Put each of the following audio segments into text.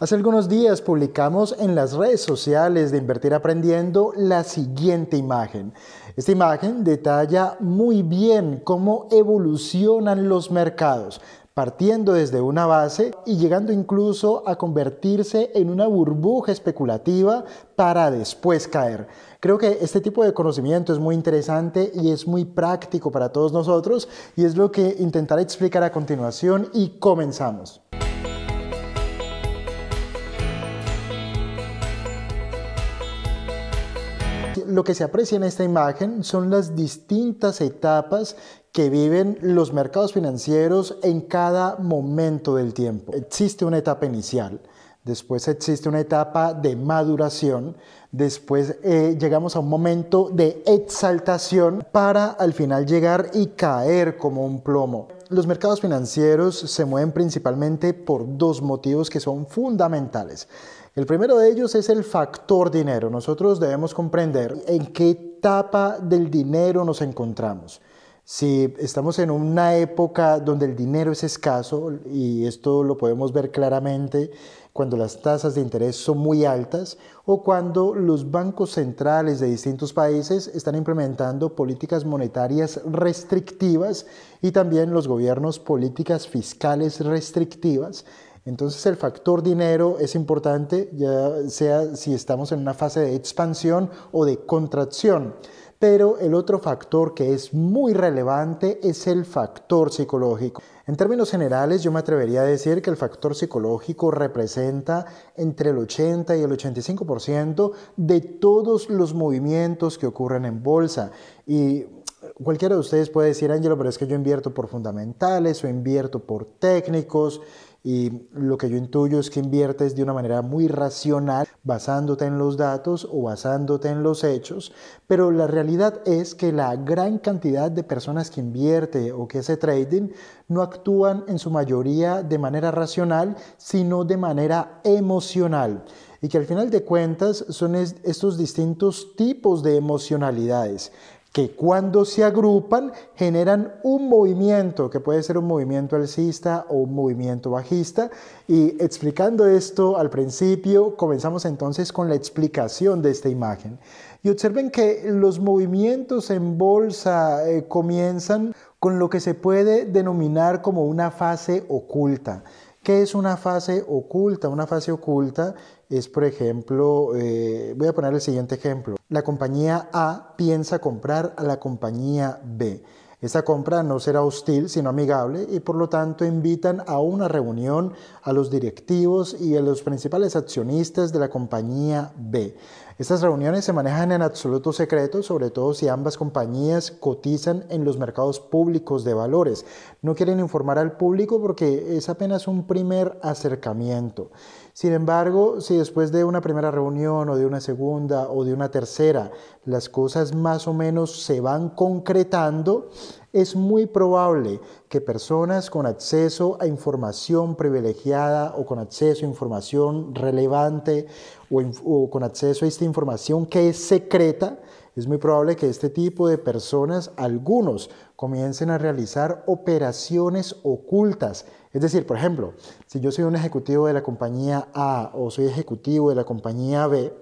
Hace algunos días publicamos en las redes sociales de Invertir Aprendiendo la siguiente imagen. Esta imagen detalla muy bien cómo evolucionan los mercados, partiendo desde una base y llegando incluso a convertirse en una burbuja especulativa para después caer. Creo que este tipo de conocimiento es muy interesante y es muy práctico para todos nosotros y es lo que intentaré explicar a continuación y comenzamos. lo que se aprecia en esta imagen son las distintas etapas que viven los mercados financieros en cada momento del tiempo. Existe una etapa inicial, después existe una etapa de maduración, después eh, llegamos a un momento de exaltación para al final llegar y caer como un plomo. Los mercados financieros se mueven principalmente por dos motivos que son fundamentales. El primero de ellos es el factor dinero. Nosotros debemos comprender en qué etapa del dinero nos encontramos. Si estamos en una época donde el dinero es escaso, y esto lo podemos ver claramente cuando las tasas de interés son muy altas o cuando los bancos centrales de distintos países están implementando políticas monetarias restrictivas y también los gobiernos políticas fiscales restrictivas, entonces el factor dinero es importante, ya sea si estamos en una fase de expansión o de contracción. Pero el otro factor que es muy relevante es el factor psicológico. En términos generales, yo me atrevería a decir que el factor psicológico representa entre el 80 y el 85% de todos los movimientos que ocurren en bolsa. Y cualquiera de ustedes puede decir, Ángelo, pero es que yo invierto por fundamentales o invierto por técnicos y lo que yo intuyo es que inviertes de una manera muy racional, basándote en los datos o basándote en los hechos, pero la realidad es que la gran cantidad de personas que invierte o que hace trading no actúan en su mayoría de manera racional, sino de manera emocional y que al final de cuentas son estos distintos tipos de emocionalidades que cuando se agrupan generan un movimiento, que puede ser un movimiento alcista o un movimiento bajista. Y explicando esto al principio, comenzamos entonces con la explicación de esta imagen. Y observen que los movimientos en bolsa eh, comienzan con lo que se puede denominar como una fase oculta. ¿Qué es una fase oculta? Una fase oculta es, por ejemplo, eh, voy a poner el siguiente ejemplo. La compañía A piensa comprar a la compañía B. Esa compra no será hostil, sino amigable, y por lo tanto invitan a una reunión a los directivos y a los principales accionistas de la compañía B. Estas reuniones se manejan en absoluto secreto, sobre todo si ambas compañías cotizan en los mercados públicos de valores. No quieren informar al público porque es apenas un primer acercamiento. Sin embargo, si después de una primera reunión o de una segunda o de una tercera las cosas más o menos se van concretando, es muy probable que personas con acceso a información privilegiada o con acceso a información relevante o, con acceso a esta información que es secreta, es muy probable que este tipo de personas, algunos, comiencen a realizar operaciones ocultas. Es decir, por ejemplo, si yo soy un ejecutivo de la compañía A o soy ejecutivo de la compañía B,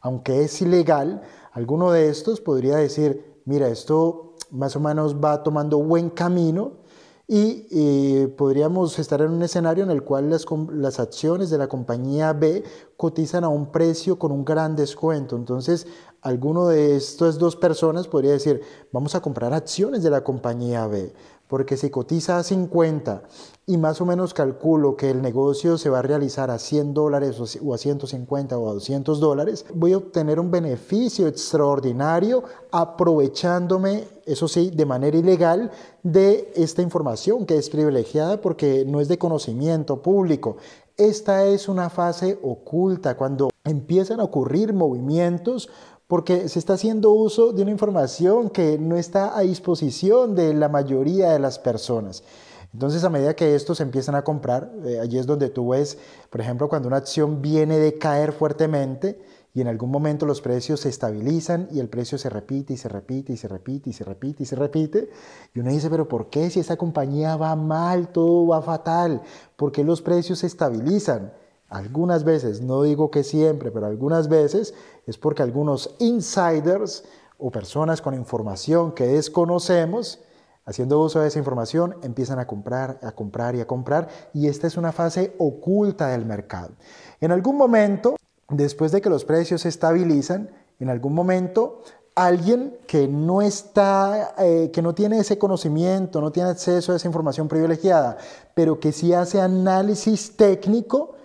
aunque es ilegal, alguno de estos podría decir, mira, esto más o menos va tomando buen camino, y eh, podríamos estar en un escenario en el cual las, las, acciones de la compañía B cotizan a un precio con un gran descuento. Entonces, alguno de estas dos personas podría decir, vamos a comprar acciones de la compañía B, porque si cotiza a 50 y más o menos calculo que el negocio se va a realizar a 100 dólares o a 150 o a 200 dólares, voy a obtener un beneficio extraordinario aprovechándome, eso sí, de manera ilegal, de esta información que es privilegiada porque no es de conocimiento público. Esta es una fase oculta cuando empiezan a ocurrir movimientos porque se está haciendo uso de una información que no está a disposición de la mayoría de las personas. Entonces, a medida que estos empiezan a comprar, eh, allí es donde tú ves, por ejemplo, cuando una acción viene de caer fuertemente y en algún momento los precios se estabilizan y el precio se repite y se repite y se repite y se repite y se repite. Y uno dice, pero ¿por qué si esa compañía va mal, todo va fatal? ¿Por qué los precios se estabilizan? Algunas veces, no digo que siempre, pero algunas veces es porque algunos insiders o personas con información que desconocemos, Haciendo uso de esa información, empiezan a comprar, a comprar y a comprar, y esta es una fase oculta del mercado. En algún momento, después de que los precios se estabilizan, en algún momento alguien que no está, eh, que no tiene ese conocimiento, no tiene acceso a esa información privilegiada, pero que sí hace análisis técnico,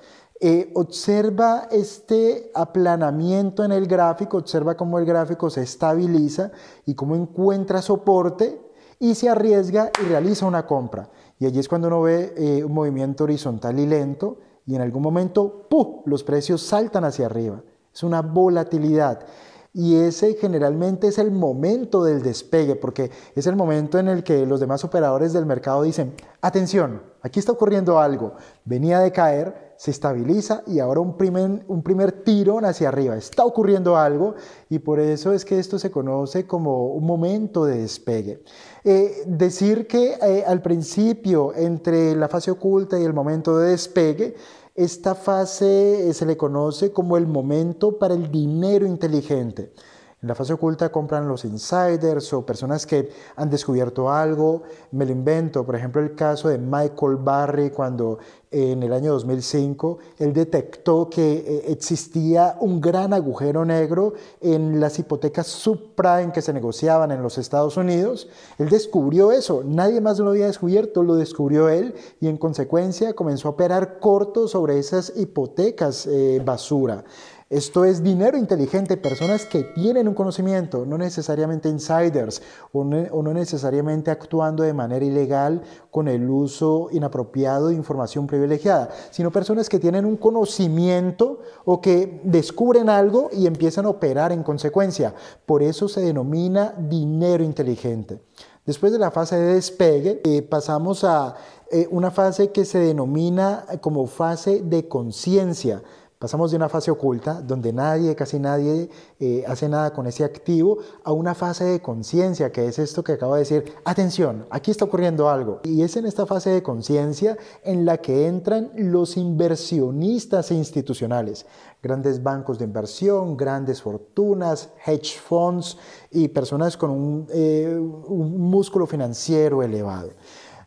eh, observa este aplanamiento en el gráfico, observa cómo el gráfico se estabiliza y cómo encuentra soporte y se arriesga y realiza una compra. Y allí es cuando uno ve eh, un movimiento horizontal y lento y en algún momento ¡pum!, los precios saltan hacia arriba. Es una volatilidad y ese generalmente es el momento del despegue, porque es el momento en el que los demás operadores del mercado dicen, atención, aquí está ocurriendo algo, venía de caer, se estabiliza y ahora un primer, un primer tirón hacia arriba, está ocurriendo algo y por eso es que esto se conoce como un momento de despegue. Eh, decir que eh, al principio, entre la fase oculta y el momento de despegue, esta fase eh, se le conoce como el momento para el dinero inteligente. En la fase oculta compran los insiders o personas que han descubierto algo, me lo invento, por ejemplo el caso de Michael Barry cuando eh, en el año 2005 él detectó que eh, existía un gran agujero negro en las hipotecas subprime que se negociaban en los Estados Unidos. Él descubrió eso, nadie más lo había descubierto, lo descubrió él y en consecuencia comenzó a operar corto sobre esas hipotecas eh, basura. Esto es dinero inteligente, personas que tienen un conocimiento, no necesariamente insiders o no, necesariamente actuando de manera ilegal con el uso inapropiado de información privilegiada, sino personas que tienen un conocimiento o que descubren algo y empiezan a operar en consecuencia. Por eso se denomina dinero inteligente. Después de la fase de despegue, eh, pasamos a eh, una fase que se denomina como fase de conciencia. Pasamos de una fase oculta, donde nadie, casi nadie, eh, hace nada con ese activo, a una fase de conciencia, que es esto que acabo de decir, atención, aquí está ocurriendo algo. Y es en esta fase de conciencia en la que entran los inversionistas institucionales, grandes bancos de inversión, grandes fortunas, hedge funds y personas con un eh, músculo financiero elevado.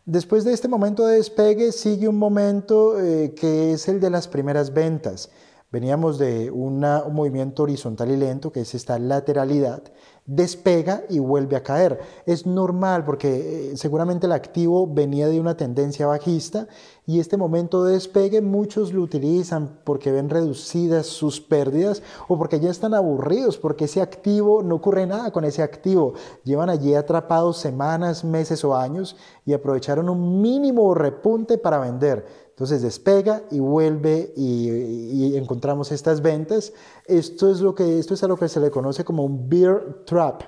Después de este momento de despegue sigue un momento eh, que es el de las primeras ventas. Veníamos de un movimiento horizontal y lento, que es esta lateralidad, despega y vuelve a caer. Es normal porque eh, seguramente el activo venía de una tendencia bajista y este momento de despegue muchos lo utilizan porque ven reducidas sus pérdidas o porque ya están aburridos, porque ese activo no ocurre nada con ese activo. Llevan allí atrapados semanas, meses o años y aprovecharon un mínimo repunte para vender entonces despega y vuelve y, encontramos estas ventas. Esto es, lo que, esto es a lo que se le conoce como un beer trap.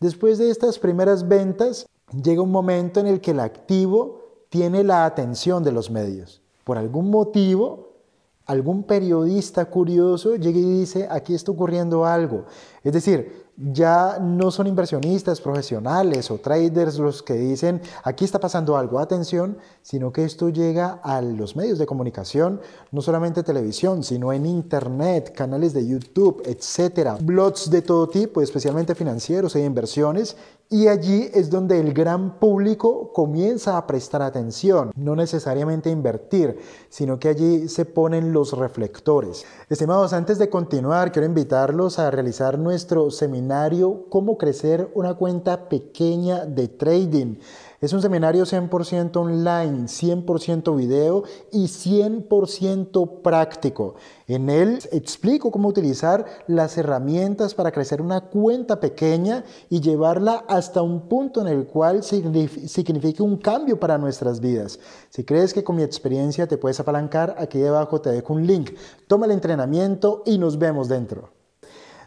Después de estas primeras ventas, llega un momento en el que el activo tiene la atención de los medios. Por algún motivo, algún periodista curioso llega y dice, aquí está ocurriendo algo. Es decir, ya no son inversionistas profesionales o traders los que dicen, aquí está pasando algo, atención, sino que esto llega a los medios de comunicación, no solamente televisión, sino en internet, canales de YouTube, etcétera, blogs de todo tipo, especialmente financieros e inversiones, y allí es donde el gran público comienza a prestar atención, no necesariamente invertir, sino que allí se ponen los reflectores. Estimados, antes de continuar, quiero invitarlos a realizar nuestro seminario Cómo crecer una cuenta pequeña de trading. Es un seminario 100% online, 100% video y 100% práctico. En él explico cómo utilizar las herramientas para crecer una cuenta pequeña y llevarla hasta un punto en el cual signifique un cambio para nuestras vidas. Si crees que con mi experiencia te puedes apalancar, aquí debajo te dejo un link. Toma el entrenamiento y nos vemos dentro.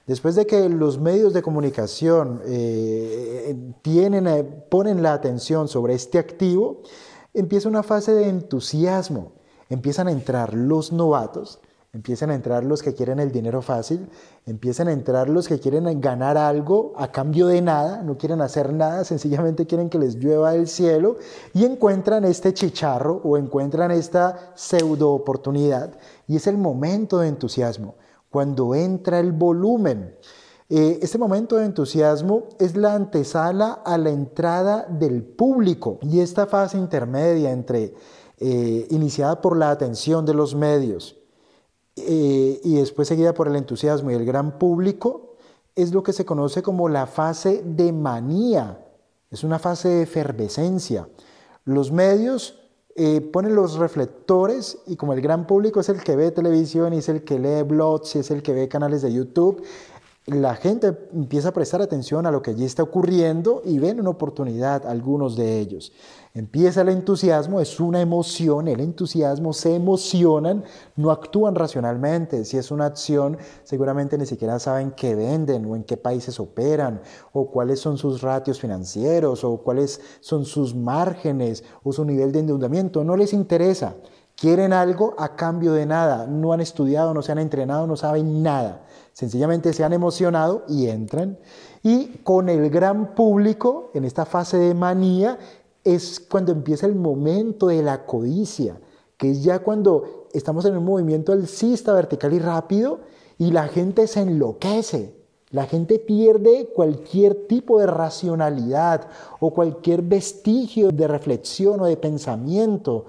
Después de que los medios de comunicación eh, eh, eh, ponen la atención sobre este activo, empieza una fase de entusiasmo. Empiezan a entrar los novatos, empiezan a entrar los que quieren el dinero fácil, empiezan a entrar los que quieren ganar algo a cambio de nada, no quieren hacer nada, sencillamente quieren que les llueva el cielo y encuentran este chicharro o encuentran esta pseudo oportunidad y es el momento de entusiasmo cuando entra el volumen. Eh, este momento de entusiasmo es la antesala a la entrada del público y esta fase intermedia entre eh, iniciada por la atención de los medios eh, y después seguida por el entusiasmo y el gran público es lo que se conoce como la fase de manía. Es una fase de efervescencia. Los medios eh, ponen los reflectores y como el gran público es el que ve televisión y es el que lee blogs y es el que ve canales de YouTube, la gente empieza a prestar atención a lo que allí está ocurriendo y ven una oportunidad algunos de ellos. Empieza el entusiasmo, es una emoción, el entusiasmo, se emocionan, no actúan racionalmente. Si es una acción, seguramente ni siquiera saben qué venden o en qué países operan o cuáles son sus ratios financieros o cuáles son sus márgenes o su nivel de endeudamiento. No les interesa. Quieren algo a cambio de nada. No han estudiado, no se han entrenado, no saben nada. Sencillamente se han emocionado y entran. Y con el gran público, en esta fase de manía, es cuando empieza el momento de la codicia, que es ya cuando estamos en un movimiento alcista, vertical y rápido, y la gente se enloquece. La gente pierde cualquier tipo de racionalidad o cualquier vestigio de reflexión o de pensamiento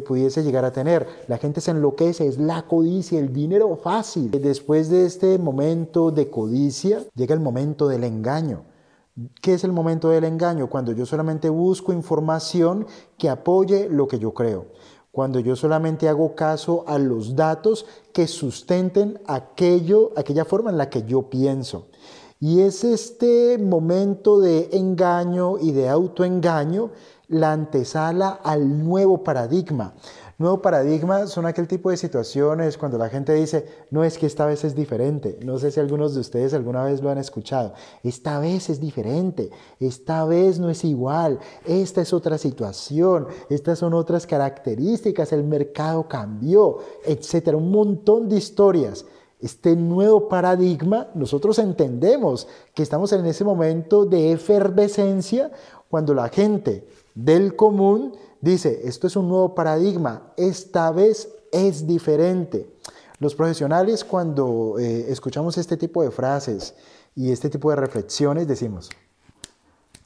pudiese llegar a tener. La gente se enloquece, es la codicia, el dinero fácil. Después de este momento de codicia, llega el momento del engaño. ¿Qué es el momento del engaño? Cuando yo solamente busco información que apoye lo que yo creo. Cuando yo solamente hago caso a los datos que sustenten aquello, aquella forma en la que yo pienso. Y es este momento de engaño y de autoengaño la antesala al nuevo paradigma. Nuevo paradigma son aquel tipo de situaciones cuando la gente dice, no es que esta vez es diferente. No sé si algunos de ustedes alguna vez lo han escuchado. Esta vez es diferente, esta vez no es igual, esta es otra situación, estas son otras características, el mercado cambió, etcétera. Un montón de historias este nuevo paradigma, nosotros entendemos que estamos en ese momento de efervescencia cuando la gente del común dice, esto es un nuevo paradigma, esta vez es diferente. Los profesionales cuando eh, escuchamos este tipo de frases y este tipo de reflexiones decimos,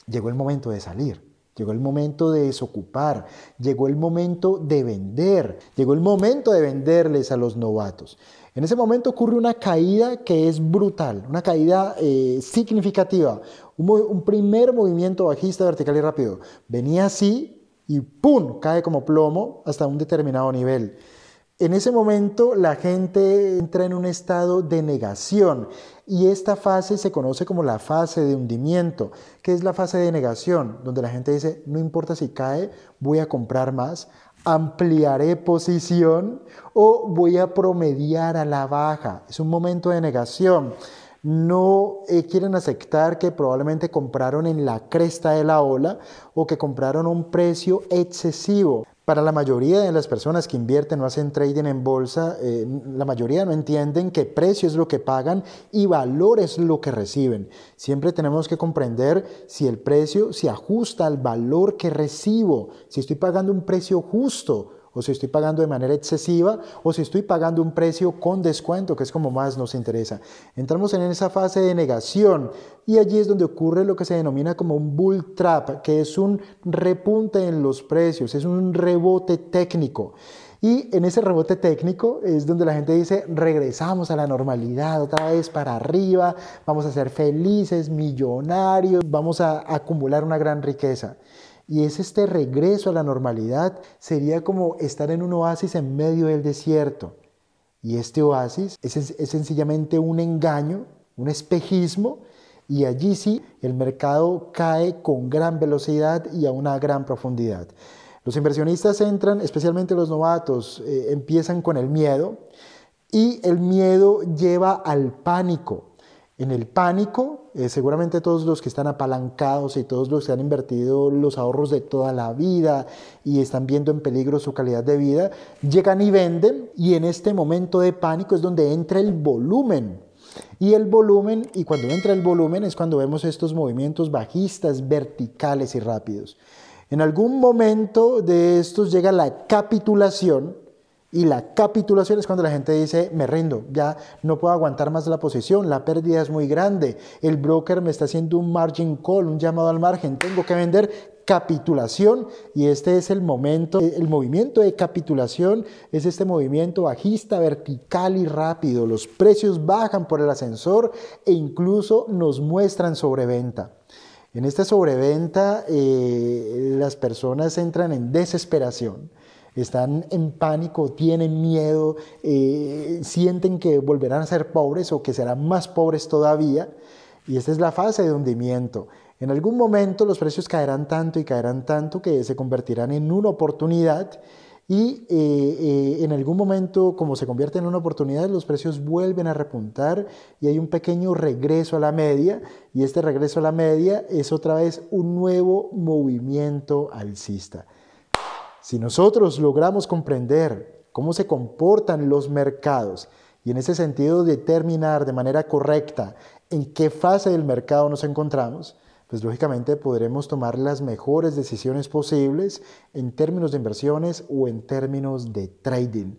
llegó el momento de salir, Llegó el momento de desocupar, llegó el momento de vender, llegó el momento de venderles a los novatos. En ese momento ocurre una caída que es brutal, una caída eh, significativa, un primer movimiento bajista vertical y rápido. Venía así y ¡pum! cae como plomo hasta un determinado nivel. En ese momento la gente entra en un estado de negación y esta fase se conoce como la fase de hundimiento, que es la fase de negación, donde la gente dice, no importa si cae, voy a comprar más, ampliaré posición o voy a promediar a la baja. Es un momento de negación. No eh, quieren aceptar que probablemente compraron en la cresta de la ola o que compraron a un precio excesivo. Para la mayoría de las personas que invierten o hacen trading en bolsa, eh, la mayoría no entienden que precio es lo que pagan y valor es lo que reciben. Siempre tenemos que comprender si el precio se ajusta al valor que recibo, si estoy pagando un precio justo o si estoy pagando de manera excesiva, o si estoy pagando un precio con descuento, que es como más nos interesa. Entramos en esa fase de negación y allí es donde ocurre lo que se denomina como un bull trap, que es un repunte en los precios, es un rebote técnico. Y en ese rebote técnico es donde la gente dice, regresamos a la normalidad, otra vez para arriba, vamos a ser felices, millonarios, vamos a acumular una gran riqueza. Y es este regreso a la normalidad, sería como estar en un oasis en medio del desierto. Y este oasis es, sencillamente un engaño, un espejismo, y allí sí el mercado cae con gran velocidad y a una gran profundidad. Los inversionistas entran, especialmente los novatos, eh, empiezan con el miedo y el miedo lleva al pánico en el pánico, eh, seguramente todos los que están apalancados y todos los que han invertido los ahorros de toda la vida y están viendo en peligro su calidad de vida, llegan y venden y en este momento de pánico es donde entra el volumen. Y el volumen, y cuando entra el volumen es cuando vemos estos movimientos bajistas, verticales y rápidos. En algún momento de estos llega la capitulación, y la capitulación es cuando la gente dice, me rindo, ya no puedo aguantar más la posición, la pérdida es muy grande, el broker me está haciendo un margin call, un llamado al margen, tengo que vender capitulación y este es el momento, el movimiento de capitulación es este movimiento bajista, vertical y rápido. Los precios bajan por el ascensor e incluso nos muestran sobreventa. En esta sobreventa eh, las personas entran en desesperación están en pánico, tienen miedo, eh, sienten que volverán a ser pobres o que serán más pobres todavía. Y esta es la fase de hundimiento. En algún momento los precios caerán tanto y caerán tanto que se convertirán en una oportunidad y eh, eh, en algún momento, como se convierte en una oportunidad, los precios vuelven a repuntar y hay un pequeño regreso a la media. Y este regreso a la media es otra vez un nuevo movimiento alcista. Si nosotros logramos comprender cómo se comportan los mercados y en ese sentido determinar de manera correcta en qué fase del mercado nos encontramos, pues lógicamente podremos tomar las mejores decisiones posibles en términos de inversiones o en términos de trading.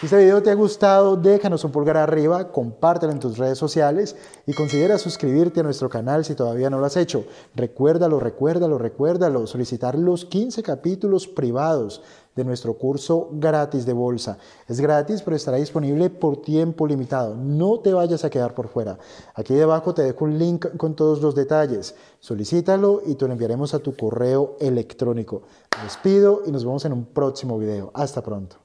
Si este video te ha gustado, déjanos un pulgar arriba, compártelo en tus redes sociales y considera suscribirte a nuestro canal si todavía no lo has hecho. Recuérdalo, recuérdalo, recuérdalo, solicitar los 15 capítulos privados de nuestro curso gratis de bolsa. Es gratis, pero estará disponible por tiempo limitado. No te vayas a quedar por fuera. Aquí debajo te dejo un link con todos los detalles. Solicítalo y te lo enviaremos a tu correo electrónico. despido y nos vemos en un próximo video. Hasta pronto.